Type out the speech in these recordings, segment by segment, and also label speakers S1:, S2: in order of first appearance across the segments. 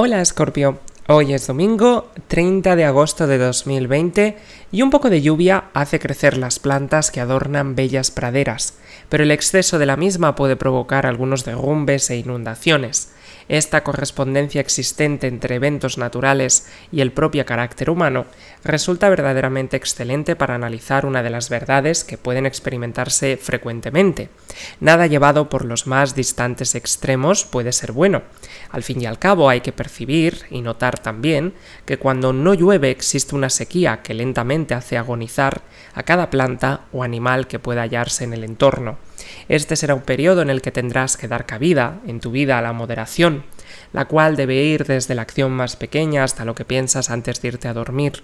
S1: Hola Escorpio, hoy es domingo 30 de agosto de 2020 y un poco de lluvia hace crecer las plantas que adornan bellas praderas, pero el exceso de la misma puede provocar algunos derrumbes e inundaciones esta correspondencia existente entre eventos naturales y el propio carácter humano resulta verdaderamente excelente para analizar una de las verdades que pueden experimentarse frecuentemente. Nada llevado por los más distantes extremos puede ser bueno. Al fin y al cabo hay que percibir y notar también que cuando no llueve existe una sequía que lentamente hace agonizar a cada planta o animal que pueda hallarse en el entorno. Este será un periodo en el que tendrás que dar cabida en tu vida a la moderación, la cual debe ir desde la acción más pequeña hasta lo que piensas antes de irte a dormir.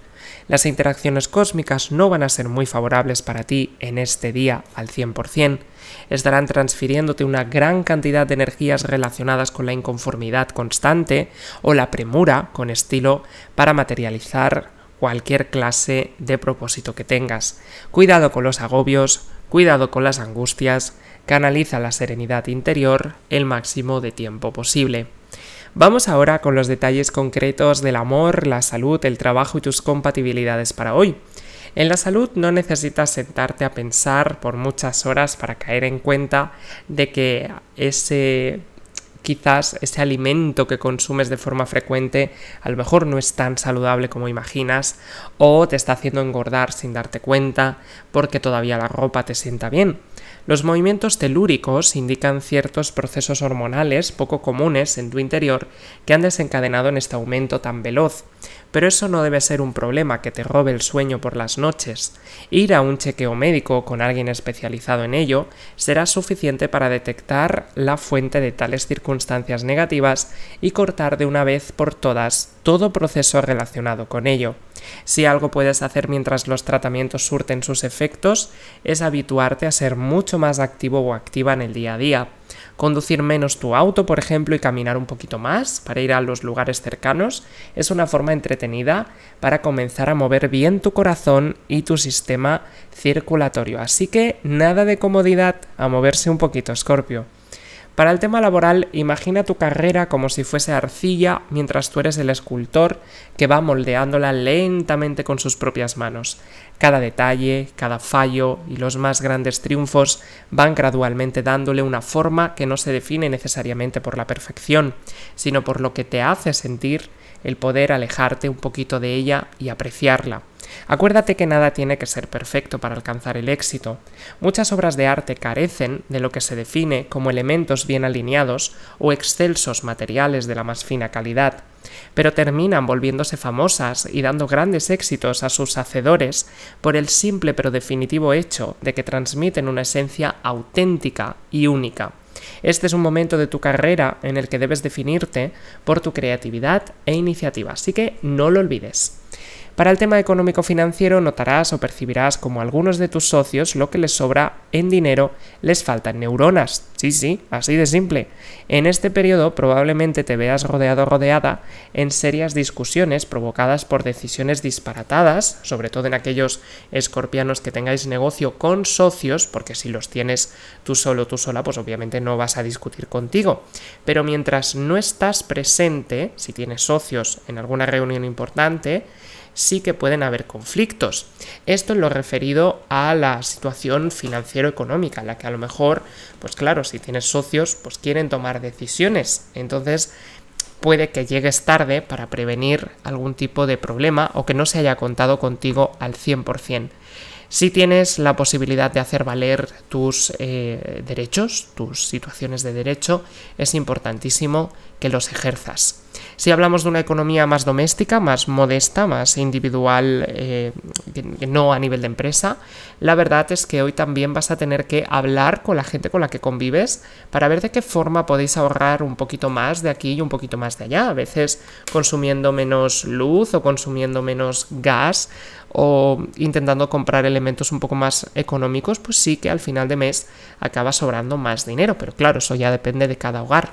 S1: Las interacciones cósmicas no van a ser muy favorables para ti en este día al 100%. Estarán transfiriéndote una gran cantidad de energías relacionadas con la inconformidad constante o la premura con estilo para materializar cualquier clase de propósito que tengas. Cuidado con los agobios, cuidado con las angustias, canaliza la serenidad interior el máximo de tiempo posible. Vamos ahora con los detalles concretos del amor, la salud, el trabajo y tus compatibilidades para hoy. En la salud no necesitas sentarte a pensar por muchas horas para caer en cuenta de que ese quizás ese alimento que consumes de forma frecuente a lo mejor no es tan saludable como imaginas o te está haciendo engordar sin darte cuenta porque todavía la ropa te sienta bien los movimientos telúricos indican ciertos procesos hormonales poco comunes en tu interior que han desencadenado en este aumento tan veloz, pero eso no debe ser un problema que te robe el sueño por las noches. Ir a un chequeo médico con alguien especializado en ello será suficiente para detectar la fuente de tales circunstancias negativas y cortar de una vez por todas todo proceso relacionado con ello. Si algo puedes hacer mientras los tratamientos surten sus efectos, es habituarte a ser mucho más activo o activa en el día a día. Conducir menos tu auto, por ejemplo, y caminar un poquito más para ir a los lugares cercanos es una forma entretenida para comenzar a mover bien tu corazón y tu sistema circulatorio. Así que nada de comodidad, a moverse un poquito, Scorpio. Para el tema laboral, imagina tu carrera como si fuese arcilla mientras tú eres el escultor que va moldeándola lentamente con sus propias manos. Cada detalle, cada fallo y los más grandes triunfos van gradualmente dándole una forma que no se define necesariamente por la perfección, sino por lo que te hace sentir el poder alejarte un poquito de ella y apreciarla. Acuérdate que nada tiene que ser perfecto para alcanzar el éxito. Muchas obras de arte carecen de lo que se define como elementos bien alineados o excelsos materiales de la más fina calidad, pero terminan volviéndose famosas y dando grandes éxitos a sus hacedores por el simple pero definitivo hecho de que transmiten una esencia auténtica y única. Este es un momento de tu carrera en el que debes definirte por tu creatividad e iniciativa, así que no lo olvides. Para el tema económico-financiero notarás o percibirás como algunos de tus socios lo que les sobra en dinero les faltan neuronas. Sí, sí, así de simple. En este periodo probablemente te veas rodeado o rodeada en serias discusiones provocadas por decisiones disparatadas, sobre todo en aquellos escorpianos que tengáis negocio con socios, porque si los tienes tú solo, tú sola, pues obviamente no vas a discutir contigo. Pero mientras no estás presente, si tienes socios en alguna reunión importante, sí que pueden haber conflictos. Esto es lo referido a la situación financiero-económica, en la que a lo mejor, pues claro, si tienes socios, pues quieren tomar decisiones. Entonces, puede que llegues tarde para prevenir algún tipo de problema o que no se haya contado contigo al 100%. Si tienes la posibilidad de hacer valer tus eh, derechos, tus situaciones de derecho, es importantísimo que los ejerzas. Si hablamos de una economía más doméstica, más modesta, más individual, eh, no a nivel de empresa, la verdad es que hoy también vas a tener que hablar con la gente con la que convives para ver de qué forma podéis ahorrar un poquito más de aquí y un poquito más de allá. A veces consumiendo menos luz o consumiendo menos gas o intentando comprar elementos un poco más económicos, pues sí que al final de mes acaba sobrando más dinero, pero claro, eso ya depende de cada hogar.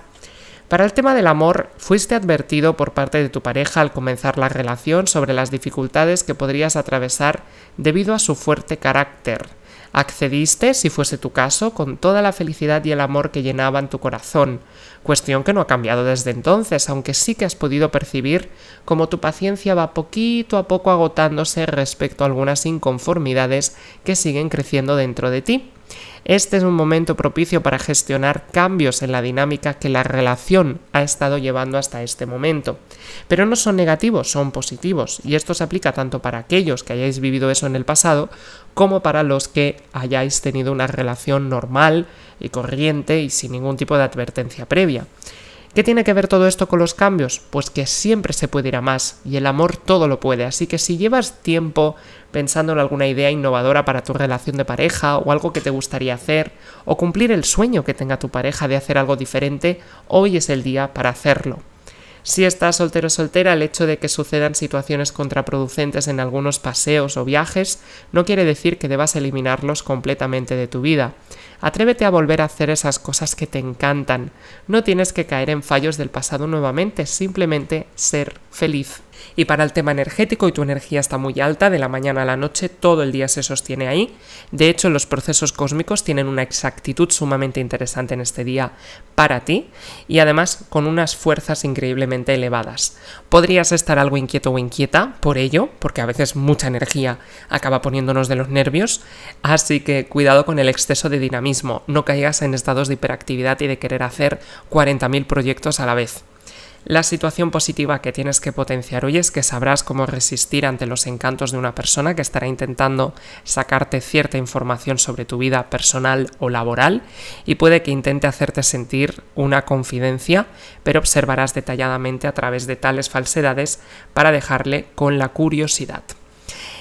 S1: Para el tema del amor, fuiste advertido por parte de tu pareja al comenzar la relación sobre las dificultades que podrías atravesar debido a su fuerte carácter Accediste, si fuese tu caso, con toda la felicidad y el amor que llenaban tu corazón, cuestión que no ha cambiado desde entonces, aunque sí que has podido percibir cómo tu paciencia va poquito a poco agotándose respecto a algunas inconformidades que siguen creciendo dentro de ti. Este es un momento propicio para gestionar cambios en la dinámica que la relación ha estado llevando hasta este momento. Pero no son negativos, son positivos, y esto se aplica tanto para aquellos que hayáis vivido eso en el pasado, como para los que hayáis tenido una relación normal y corriente y sin ningún tipo de advertencia previa. ¿Qué tiene que ver todo esto con los cambios? Pues que siempre se puede ir a más y el amor todo lo puede, así que si llevas tiempo pensando en alguna idea innovadora para tu relación de pareja o algo que te gustaría hacer o cumplir el sueño que tenga tu pareja de hacer algo diferente, hoy es el día para hacerlo. Si estás soltero o soltera, el hecho de que sucedan situaciones contraproducentes en algunos paseos o viajes no quiere decir que debas eliminarlos completamente de tu vida. Atrévete a volver a hacer esas cosas que te encantan. No tienes que caer en fallos del pasado nuevamente, simplemente ser feliz. Y para el tema energético, y tu energía está muy alta, de la mañana a la noche, todo el día se sostiene ahí. De hecho, los procesos cósmicos tienen una exactitud sumamente interesante en este día para ti y además con unas fuerzas increíblemente elevadas. Podrías estar algo inquieto o inquieta por ello, porque a veces mucha energía acaba poniéndonos de los nervios, así que cuidado con el exceso de dinamismo, no caigas en estados de hiperactividad y de querer hacer 40.000 proyectos a la vez la situación positiva que tienes que potenciar hoy es que sabrás cómo resistir ante los encantos de una persona que estará intentando sacarte cierta información sobre tu vida personal o laboral y puede que intente hacerte sentir una confidencia, pero observarás detalladamente a través de tales falsedades para dejarle con la curiosidad.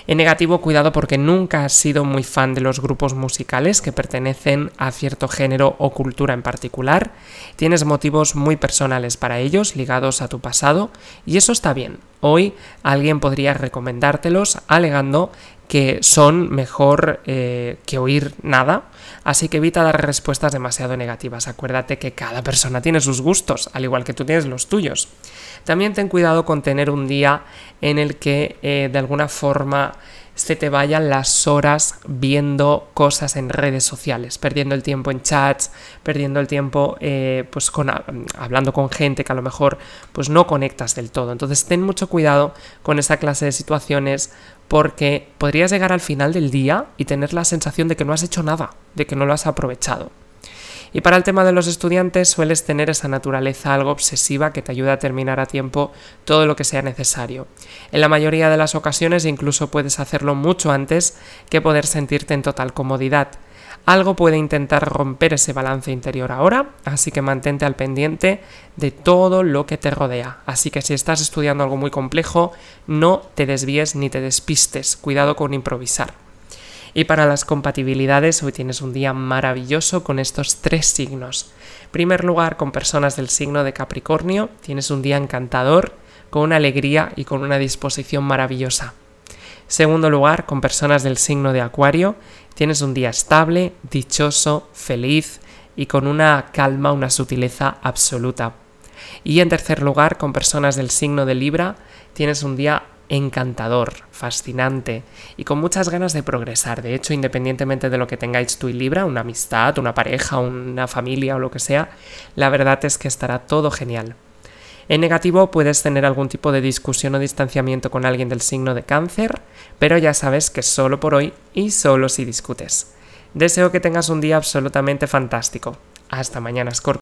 S1: En negativo, cuidado porque nunca has sido muy fan de los grupos musicales que pertenecen a cierto género o cultura en particular. Tienes motivos muy personales para ellos, ligados a tu pasado, y eso está bien. Hoy alguien podría recomendártelos alegando que son mejor eh, que oír nada, así que evita dar respuestas demasiado negativas. Acuérdate que cada persona tiene sus gustos, al igual que tú tienes los tuyos. También ten cuidado con tener un día en el que eh, de alguna forma se te vayan las horas viendo cosas en redes sociales, perdiendo el tiempo en chats, perdiendo el tiempo eh, pues con, hablando con gente que a lo mejor pues no conectas del todo. Entonces ten mucho cuidado con esa clase de situaciones porque podrías llegar al final del día y tener la sensación de que no has hecho nada, de que no lo has aprovechado. Y para el tema de los estudiantes sueles tener esa naturaleza algo obsesiva que te ayuda a terminar a tiempo todo lo que sea necesario. En la mayoría de las ocasiones incluso puedes hacerlo mucho antes que poder sentirte en total comodidad. Algo puede intentar romper ese balance interior ahora, así que mantente al pendiente de todo lo que te rodea. Así que si estás estudiando algo muy complejo, no te desvíes ni te despistes. Cuidado con improvisar. Y para las compatibilidades, hoy tienes un día maravilloso con estos tres signos. En primer lugar, con personas del signo de Capricornio, tienes un día encantador, con una alegría y con una disposición maravillosa. Segundo lugar, con personas del signo de Acuario, tienes un día estable, dichoso, feliz y con una calma, una sutileza absoluta. Y en tercer lugar, con personas del signo de Libra, tienes un día encantador, fascinante y con muchas ganas de progresar. De hecho, independientemente de lo que tengáis tú y Libra, una amistad, una pareja, una familia o lo que sea, la verdad es que estará todo genial. En negativo puedes tener algún tipo de discusión o distanciamiento con alguien del signo de cáncer, pero ya sabes que solo por hoy y solo si discutes. Deseo que tengas un día absolutamente fantástico. Hasta mañana, Scorpio.